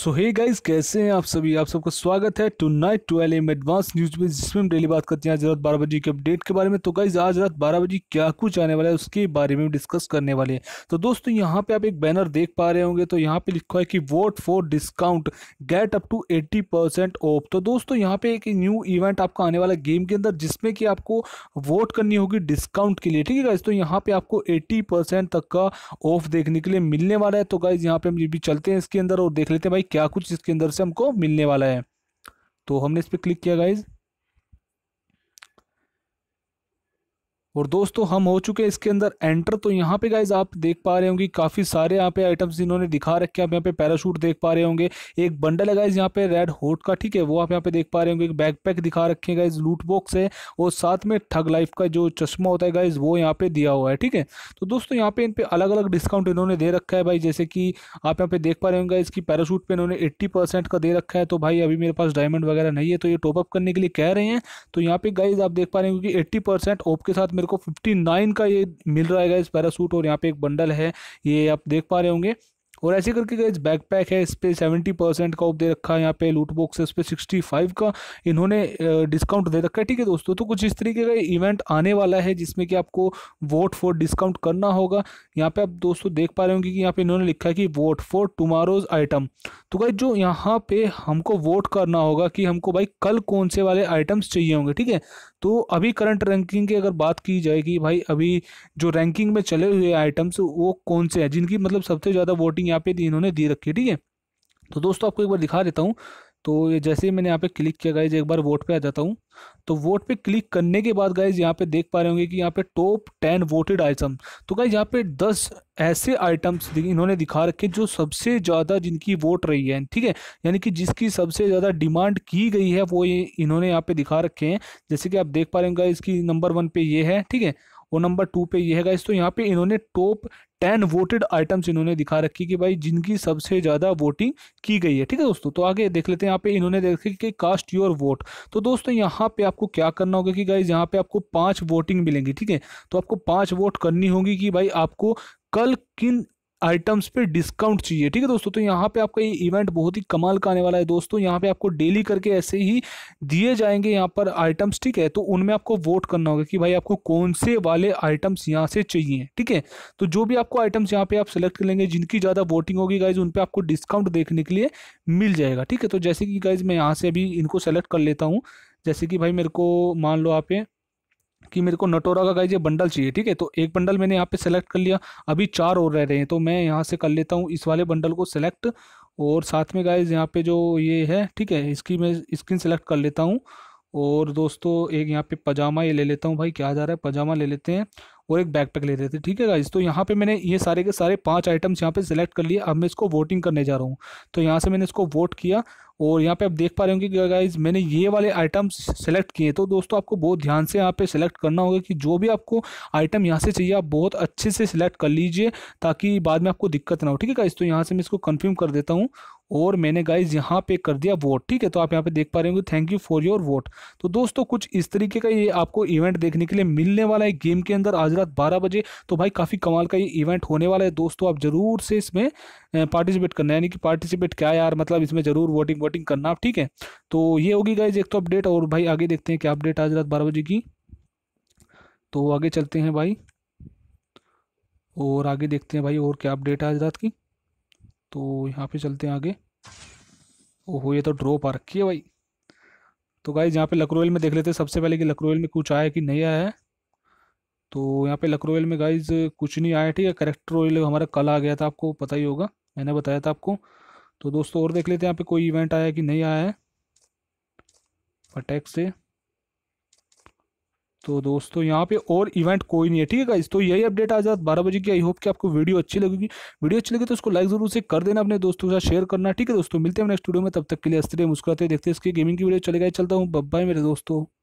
सो hey guys कैसे हैं आप सभी आप सबका स्वागत है tonight L M advance news में जिसमें हम डेली बात करते हैं आज रात बारह बजे के अपडेट के बारे में तो गाइस आज रात बारह बजे क्या कुछ आने वाला है उसके बारे में डिस्कस करने वाले हैं तो दोस्तों यहाँ पे आप एक बैनर देख पा रहे होंगे तो यहाँ पे लिखा है कि vote for discount get up to eighty percent off तो दोस्तों यहाँ पे एक न्यू इवेंट आपका आने वाला गेम के अंदर जिसमें कि आपको वोट करनी होगी डिस्काउंट के लिए ठीक है गाइज तो यहाँ पे आपको एट्टी तक का ऑफ देखने के लिए मिलने वाला है तो गाइज यहाँ पे हम ये भी चलते हैं इसके अंदर और देख लेते हैं भाई क्या कुछ इसके अंदर से हमको मिलने वाला है तो हमने इस पर क्लिक किया गाइज और दोस्तों हम हो चुके हैं इसके अंदर एंटर तो यहाँ पे गाइज आप देख पा रहे होंगे काफ़ी सारे यहाँ पे आइटम्स इन्होंने दिखा रखे हैं आप यहाँ पे पैराशूट देख पा रहे होंगे एक बंडल है गाइज यहाँ पे रेड होट का ठीक है वो आप यहाँ पे देख पा रहे होंगे एक बैकपैक दिखा रखे हैं गाइज लूट बॉक्स है और साथ में ठग लाइफ का जो चश्मा होता है गाइज वो यहाँ पे दिया हुआ है ठीक है तो दोस्तों यहाँ पे इन पर अलग अलग डिस्काउंट इन्होंने दे रखा है भाई जैसे कि आप यहाँ पे देख पा रहे होंगे इसकी पैराशूट पर इन्होंने एट्टी का दे रखा है तो भाई अभी मेरे पास डायमंड वगैरह नहीं है तो ये टॉपअप करने के लिए कह रहे हैं तो यहाँ पे गाइज आप देख पा रहे होंगे कि एट्टी ऑफ के साथ मेरे को 59 का ये मिल रहा है इस पैरासूट और यहाँ पे एक बंडल है ये आप देख पा रहे होंगे और ऐसे करके गए बैक पैक है इस पर सेवेंटी परसेंट का ऑफ दे रखा है यहाँ पे लूट बॉक्स है इस पर सिक्सटी फाइव का इन्होंने डिस्काउंट दे रखा है ठीक है दोस्तों तो कुछ इस तरीके का इवेंट आने वाला है जिसमें कि आपको वोट फॉर डिस्काउंट करना होगा यहाँ पे आप दोस्तों देख पा रहे होंगे कि यहाँ पे इन्होंने लिखा है कि वोट फॉर टुमारोज आइटम तो भाई जो यहाँ पे हमको वोट करना होगा कि हमको भाई कल कौन से वाले आइटम्स चाहिए होंगे ठीक है तो अभी करंट रैंकिंग की अगर बात की जाएगी भाई अभी जो रैंकिंग में चले हुए आइटम्स वो कौन से हैं जिनकी मतलब सबसे ज़्यादा वोटिंग यहाँ पे इन्होंने दी रखी है ठीक है तो दोस्तों आपको एक बार दिखा देता हूँ तो ये जैसे ही मैंने यहाँ पे क्लिक किया गाइज एक बार वोट पे आ जाता हूँ तो वोट पे क्लिक करने के बाद गाइज यहाँ पे देख पा रहे होंगे कि यहाँ पे टॉप टेन वोटेड आइटम तो गाइज यहाँ पे दस ऐसे आइटम्स इन्होंने दिखा रखे जो सबसे ज़्यादा जिनकी वोट रही है ठीक है यानी कि जिसकी सबसे ज़्यादा डिमांड की गई है वो ये इन्होंने यहाँ पे दिखा रखे हैं जैसे कि आप देख पा रहे होंगे इसकी नंबर वन पे ये है ठीक है वो नंबर टू पे ये है गाइस तो यहाँ पे इन्होंने टॉप टेन वोटेड आइटम्स इन्होंने दिखा रखी कि भाई जिनकी सबसे ज़्यादा वोटिंग की गई है ठीक है दोस्तों तो आगे देख लेते हैं यहाँ पे इन्होंने देखे कि कास्ट योर वोट तो दोस्तों यहाँ पे आपको क्या करना होगा कि गाइज यहाँ पे आपको पांच वोटिंग मिलेंगी ठीक है तो आपको पांच वोट करनी होगी कि भाई आपको कल किन आइटम्स पे डिस्काउंट चाहिए ठीक है दोस्तों तो यहाँ पे आपका ये इवेंट बहुत ही कमाल का आने वाला है दोस्तों यहाँ पे आपको डेली करके ऐसे ही दिए जाएंगे यहाँ पर आइटम्स ठीक है तो उनमें आपको वोट करना होगा कि भाई आपको कौन से वाले आइटम्स यहाँ से चाहिए ठीक है तो जो भी आपको आइटम्स यहाँ पे आप सेलेक्ट कर लेंगे जिनकी ज़्यादा वोटिंग होगी गाइज उन पर आपको डिस्काउंट देखने के लिए मिल जाएगा ठीक है तो जैसे कि गाइज मैं यहाँ से अभी इनको सेलेक्ट कर लेता हूँ जैसे कि भाई मेरे को मान लो आप कि मेरे को नटोरा का गाइज ये बंडल चाहिए ठीक है तो एक बंडल मैंने यहाँ पे सेलेक्ट कर लिया अभी चार और रह रहे हैं तो मैं यहाँ से कर लेता हूँ इस वाले बंडल को सेलेक्ट और साथ में गाइज यहाँ पे जो ये है ठीक है इसकी मैं स्क्रीन सेलेक्ट कर लेता हूँ और दोस्तों एक यहाँ पे पजामा ये ले लेता हूँ भाई क्या जा रहा है पजामा ले लेते हैं और एक बैकपैक ले लेते हैं ठीक है गाइज तो यहाँ पे मैंने ये सारे के सारे पांच आइटम्स यहाँ पे सिलेक्ट कर लिए अब मैं इसको वोटिंग करने जा रहा हूँ तो यहाँ से मैंने इसको वोट किया और यहाँ पे आप देख पा रहे होंगे कि गाइज मैंने ये वाले आइटम सेलेक्ट किए तो दोस्तों आपको बहुत ध्यान से यहाँ पे सेलेक्ट करना होगा कि जो भी आपको आइटम यहाँ से चाहिए आप बहुत अच्छे से सिलेक्ट कर लीजिए ताकि बाद में आपको दिक्कत ना हो ठीक है गाइज तो यहाँ से मैं इसको कन्फर्म कर देता हूँ और मैंने गाइज यहाँ पे कर दिया वोट ठीक है तो आप यहाँ पे देख पा रहे होंगे thank you for your vote तो दोस्तों कुछ इस तरीके का ये आपको इवेंट देखने के लिए मिलने वाला है गेम के अंदर आज रात बारह बजे तो भाई काफ़ी कमाल का ये इवेंट होने वाला है दोस्तों आप ज़रूर से इसमें पार्टिसिपेट करना है यानी कि पार्टिसिपेट क्या यार मतलब इसमें ज़रूर वोटिंग वोटिंग करना आप ठीक है तो ये होगी गाइज एक तो अपडेट और भाई आगे देखते हैं क्या अपडेट आज रात बारह बजे की तो आगे चलते हैं भाई और आगे देखते हैं भाई और क्या अपडेट है आज रात की तो यहाँ पे चलते हैं आगे ओहो ये तो ड्रॉप आ रखी है भाई तो गाइज यहाँ पे लकरोल में देख लेते हैं सबसे पहले कि लकरोल में कुछ आया कि नहीं आया है तो यहाँ पे लकरोयल में गाइज कुछ नहीं आया ठीक है करेक्टर रोयल हमारा कल आ गया था आपको पता ही होगा मैंने बताया था आपको तो दोस्तों और देख लेते हैं यहाँ पे कोई इवेंट आया कि नहीं आया है अटैक से तो दोस्तों यहाँ पे और इवेंट कोई नहीं है ठीक है गाइज तो यही अपडेट आ जाता बारह बजे की आई होप कि आपको वीडियो अच्छी लगेगी वीडियो अच्छी लगी तो उसको लाइक जरूर से कर देना अपने दोस्तों के साथ शेयर करना ठीक है दोस्तों मिलते हैं नेक्स्ट वीडियो में तब तक के लिए अस्त्रे मुस्कुराते देखते हैं इसके गेमिंग की वीडियो चले गए चलता हूँ बब्बाई मेरे दोस्तों